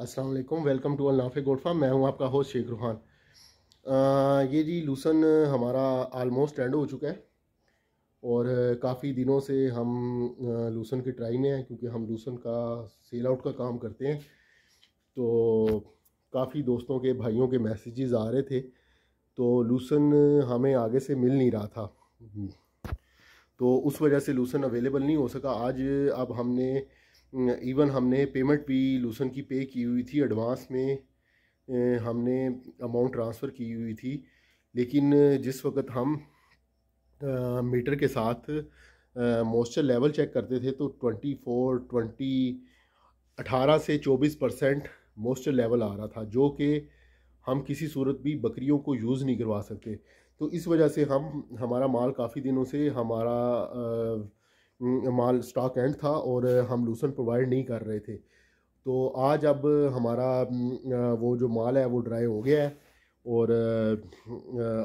अस्सलाम वालेकुम welcome to अलनाफे गोडफा मैं हूं आपका होस्ट शेख रुहान ये जी लूसन हमारा आलमोस्ट एंड हो चुका है और काफ़ी दिनों से हम लूसन की ट्राई में हैं क्योंकि हम लूसन का सेल आउट का काम करते हैं तो काफ़ी दोस्तों के भाइयों के मैसेजेस आ रहे थे तो लूसन हमें आगे से मिल नहीं रहा था तो उस वजह से लूसन अवेलेबल नहीं हो सका आज अब हमने इवन हमने पेमेंट भी लूसन की पे की हुई थी एडवांस में हमने अमाउंट ट्रांसफ़र की हुई थी लेकिन जिस वक्त हम आ, मीटर के साथ मॉइस्चर लेवल चेक करते थे तो ट्वेंटी फोर ट्वेंटी अठारह से चौबीस परसेंट मॉइस्चर लेवल आ रहा था जो कि हम किसी सूरत भी बकरियों को यूज़ नहीं करवा सकते तो इस वजह से हम हमारा माल काफ़ी दिनों से हमारा आ, हम्म, माल स्टॉक एंड था और हम लूसन प्रोवाइड नहीं कर रहे थे तो आज अब हमारा हम्म, वो जो माल है वो ड्राई हो गया है और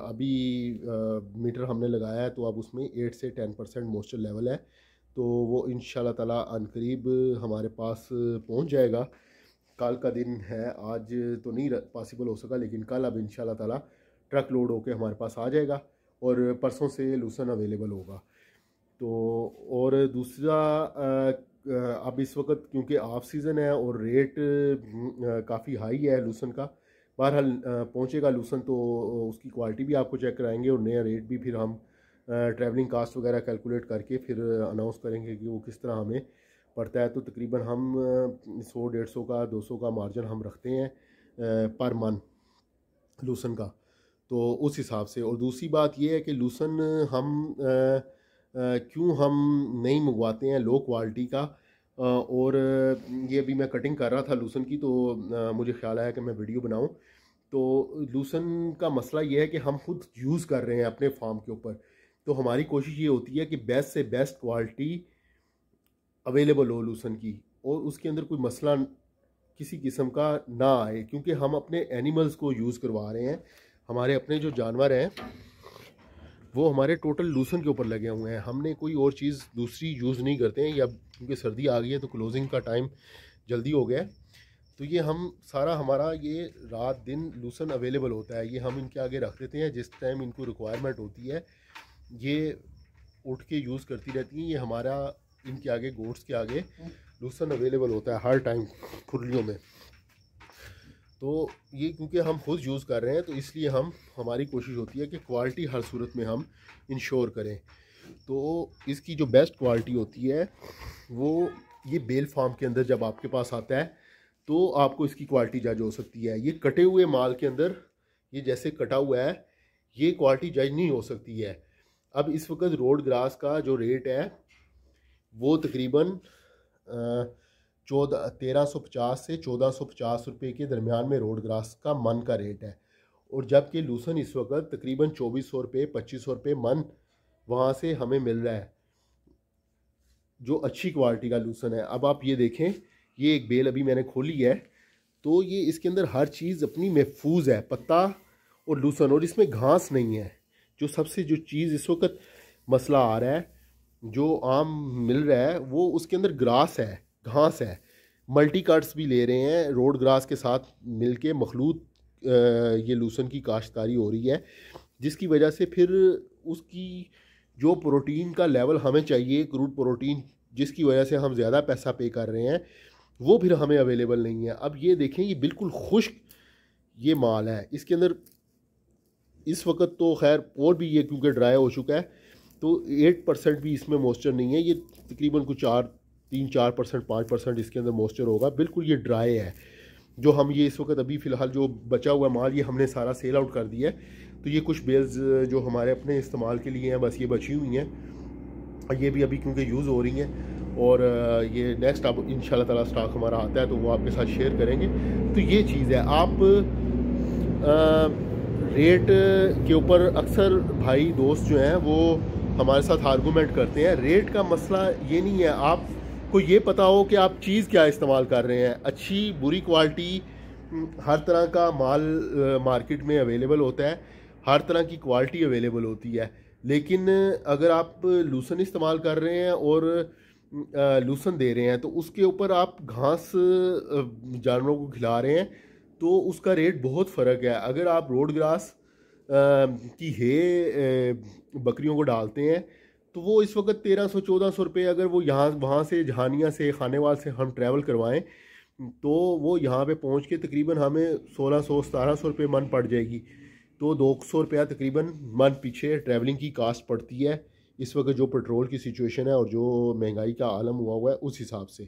अभी मीटर हमने लगाया है तो अब उसमें एट से टेन परसेंट मॉइस्चर लेवल है तो वो इन ताला अनकरीब हमारे पास पहुंच जाएगा कल का दिन है आज तो नहीं पॉसिबल हो सका लेकिन कल अब इन ताला ट्रक लोड होके हमारे पास आ जाएगा और परसों से लूसन अवेलेबल होगा तो और दूसरा अब इस वक्त क्योंकि ऑफ सीज़न है और रेट काफ़ी हाई है लूसन का बहरहाल पहुँचेगा लूसन तो उसकी क्वालिटी भी आपको चेक कराएंगे और नया रेट भी फिर हम ट्रैवलिंग कास्ट वगैरह कैलकुलेट करके फिर अनाउंस करेंगे कि वो किस तरह हमें पड़ता है तो तकरीबन हम सौ डेढ़ सौ का दो सौ का मार्जिन हम रखते हैं पर मन लूसन का तो उस हिसाब से और दूसरी बात यह है कि लूसन हम आ, क्यों हम नहीं मंगवाते हैं लो क्वालिटी का और ये अभी मैं कटिंग कर रहा था लूसन की तो मुझे ख्याल आया कि मैं वीडियो बनाऊं तो लूसन का मसला ये है कि हम खुद यूज़ कर रहे हैं अपने फार्म के ऊपर तो हमारी कोशिश ये होती है कि बेस्ट से बेस्ट क्वालिटी अवेलेबल हो लूसन की और उसके अंदर कोई मसला किसी किस्म का ना आए क्योंकि हम अपने एनिमल्स को यूज़ करवा रहे हैं हमारे अपने जो जानवर हैं वो हमारे टोटल लूसन के ऊपर लगे हुए हैं हमने कोई और चीज़ दूसरी यूज़ नहीं करते हैं या क्योंकि सर्दी आ गई है तो क्लोजिंग का टाइम जल्दी हो गया है तो ये हम सारा हमारा ये रात दिन लूसन अवेलेबल होता है ये हम इनके आगे रख देते हैं जिस टाइम इनको रिक्वायरमेंट होती है ये उठ के यूज़ करती रहती हैं ये हमारा इनके आगे गोट्स के आगे लूसन अवेलेबल होता है हर टाइम खुरलियों में तो ये क्योंकि हम खुद यूज़ कर रहे हैं तो इसलिए हम हमारी कोशिश होती है कि क्वालिटी हर सूरत में हम इंश्योर करें तो इसकी जो बेस्ट क्वालिटी होती है वो ये बेल फार्म के अंदर जब आपके पास आता है तो आपको इसकी क्वालिटी जज हो सकती है ये कटे हुए माल के अंदर ये जैसे कटा हुआ है ये क्वालिटी जज नहीं हो सकती है अब इस वक्त रोड ग्रास का जो रेट है वो तकरीबन चौदह तेरह सौ पचास से चौदह सौ पचास रुपये के दरमियान में रोड ग्रास का मन का रेट है और जबकि लूसन इस वक्त तकरीबन चौबीस सौ रुपये पच्चीस सौ रुपये मन वहाँ से हमें मिल रहा है जो अच्छी क्वालिटी का लूसन है अब आप ये देखें ये एक बेल अभी मैंने खोली है तो ये इसके अंदर हर चीज़ अपनी महफूज है पत्ता और लूसन और इसमें घास नहीं है जो सबसे जो चीज़ इस वक्त मसला आ रहा है जो आम मिल रहा है वो उसके अंदर ग्रास है घास है मल्टी कट्स भी ले रहे हैं रोड ग्रास के साथ मिल के मखलूत ये लूसन की काश्तकारी हो रही है जिसकी वजह से फिर उसकी जो प्रोटीन का लेवल हमें चाहिए क्रूड प्रोटीन जिसकी वजह से हम ज़्यादा पैसा पे कर रहे हैं वो फिर हमें अवेलेबल नहीं है अब ये देखें ये बिल्कुल खुश्क ये माल है इसके अंदर इस वक्त तो खैर और भी ये क्योंकि ड्राई हो चुका है तो एट परसेंट भी इसमें मॉइस्चर नहीं है ये तकरीबन कुछ चार तीन चार परसेंट पाँच परसेंट इसके अंदर मॉइस्चर होगा बिल्कुल ये ड्राई है जो हम ये इस वक्त अभी फ़िलहाल जो बचा हुआ माल ये हमने सारा सेल आउट कर दिया है तो ये कुछ बेल्स जो हमारे अपने इस्तेमाल के लिए हैं बस ये बची हुई हैं ये भी अभी क्योंकि यूज़ हो रही हैं और ये नेक्स्ट अब इन ताला स्टॉक हमारा आता है तो वो आपके साथ शेयर करेंगे तो ये चीज़ है आप आ, रेट के ऊपर अक्सर भाई दोस्त जो हैं वो हमारे साथ आर्गूमेंट करते हैं रेट का मसला ये नहीं है आप आपको ये पता हो कि आप चीज़ क्या इस्तेमाल कर रहे हैं अच्छी बुरी क्वालिटी हर तरह का माल मार्केट में अवेलेबल होता है हर तरह की क्वालिटी अवेलेबल होती है लेकिन अगर आप लूसन इस्तेमाल कर रहे हैं और लूसन दे रहे हैं तो उसके ऊपर आप घास जानवरों को खिला रहे हैं तो उसका रेट बहुत फ़र्क है अगर आप रोड ग्रास की हे बकरियों को डालते हैं तो वो इस वक्त तेरह सौ चौदह सौ रुपये अगर वो यहाँ वहाँ से जहानिया से खानेवाल से हम ट्रैवल करवाएं तो वो यहाँ पे पहुँच के तकरीबन हमें सोलह सौ सतारह सौ रुपये मन पड़ जाएगी तो दो सौ रुपया तकरीबन मन पीछे ट्रैवलिंग की कास्ट पड़ती है इस वक्त जो पेट्रोल की सिचुएशन है और जो महंगाई का आलम हुआ हुआ है उस हिसाब से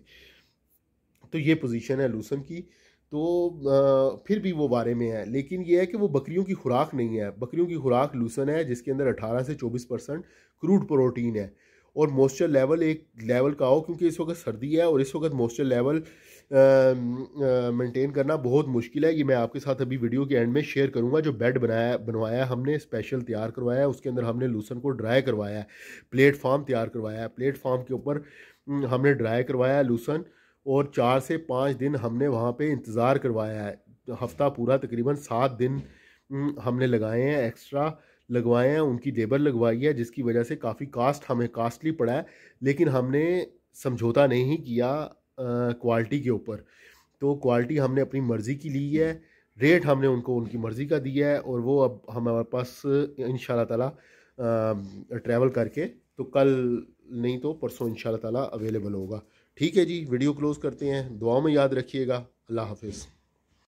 तो ये पोजीशन है लूसन की तो फिर भी वो बारे में है लेकिन ये है कि वो बकरियों की खुराक नहीं है बकरियों की खुराक लूसन है जिसके अंदर 18 से 24 परसेंट क्रूड प्रोटीन है और मॉइस्चर लेवल एक लेवल का हो क्योंकि इस वक्त सर्दी है और इस वक्त मॉइस्चर लेवल मेंटेन करना बहुत मुश्किल है ये मैं आपके साथ अभी वीडियो के एंड में शेयर करूंगा जो बेड बनाया बनवाया हमने स्पेशल तैयार करवाया है उसके अंदर हमने लूसन को ड्राई करवाया है प्लेटफार्म तैयार करवाया है प्लेटफार्म के ऊपर हम्म, हमने ड्राई करवाया है लूसन और चार से पाँच दिन हमने वहाँ पे इंतज़ार करवाया है हफ़्ता पूरा तकरीबन सात दिन हमने लगाए हैं एक्स्ट्रा लगवाए हैं उनकी लेबर लगवाई है जिसकी वजह से काफ़ी कास्ट हमें कास्टली पड़ा है लेकिन हमने समझौता नहीं किया क्वालिटी के ऊपर तो क्वालिटी हमने अपनी मर्ज़ी की ली है रेट हमने उनको उनकी मर्ज़ी का दिया है और वो अब हमारे पास इन ताला ट्रैवल करके तो कल नहीं तो परसों इन ताला अवेलेबल होगा ठीक है जी वीडियो क्लोज़ करते हैं दुआ में याद रखिएगा अल्लाह हाफिज़